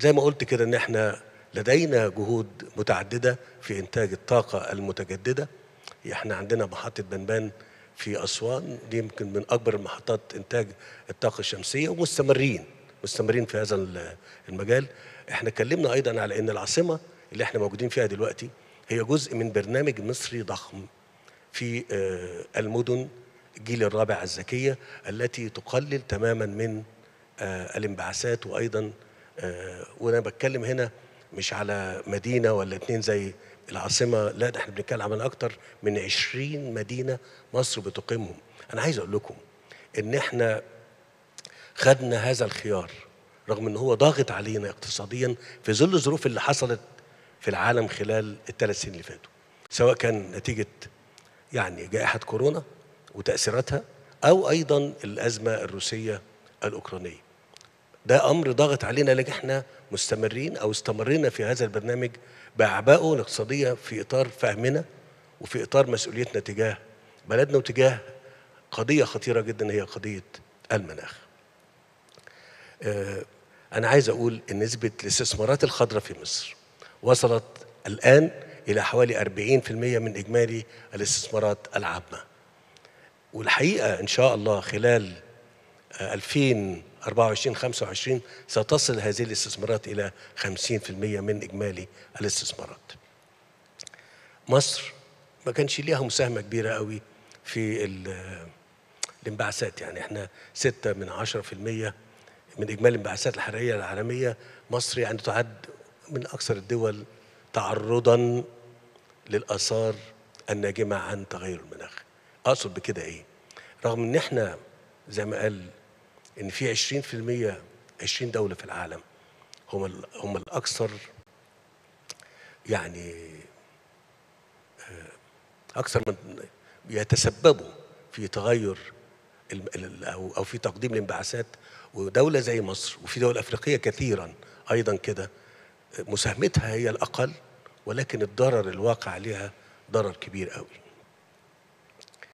زي ما قلت كده ان احنا لدينا جهود متعدده في انتاج الطاقه المتجدده احنا عندنا محطه بنبان في اسوان دي يمكن من اكبر محطات انتاج الطاقه الشمسيه ومستمرين مستمرين في هذا المجال احنا اتكلمنا ايضا على ان العاصمه اللي احنا موجودين فيها دلوقتي هي جزء من برنامج مصري ضخم في آه، المدن الجيل الرابع الذكيه التي تقلل تماما من آه، الانبعاثات وايضا آه، وانا بتكلم هنا مش على مدينه ولا اتنين زي العاصمه لا ده احنا بنتكلم عن اكتر من 20 مدينه مصر بتقيمهم انا عايز اقول لكم ان احنا خدنا هذا الخيار رغم ان هو ضاغط علينا اقتصاديا في ظل الظروف اللي حصلت في العالم خلال الثلاث سنين اللي فاتوا سواء كان نتيجه يعني جائحه كورونا وتاثيراتها او ايضا الازمه الروسيه الاوكرانيه ده امر ضاغط علينا لكن احنا مستمرين او استمرينا في هذا البرنامج باعبائه الاقتصاديه في اطار فهمنا وفي اطار مسؤوليتنا تجاه بلدنا وتجاه قضيه خطيره جدا هي قضيه المناخ. آه، انا عايز اقول ان نسبه الاستثمارات الخضراء في مصر وصلت الان الى حوالي 40% من اجمالي الاستثمارات العامه. والحقيقه ان شاء الله خلال 2000 آه، 24 25 ستصل هذه الاستثمارات إلى 50% من إجمالي الاستثمارات مصر ما كانش ليها مساهمة كبيرة قوي في الانبعاثات يعني احنا 6 من 10% من إجمالي الانبعاثات الحرارية العالمية مصر يعني تعد من أكثر الدول تعرضا للآثار الناجمة عن تغير المناخ أقصد بكده إيه؟ رغم إن إحنا زي ما قال ان في 20% 20 دوله في العالم هم هم الاكثر يعني آه، اكثر من يتسببوا في تغير او او في تقديم الانبعاثات ودوله زي مصر وفي دول افريقيه كثيرا ايضا كده مساهمتها هي الاقل ولكن الضرر الواقع عليها ضرر كبير قوي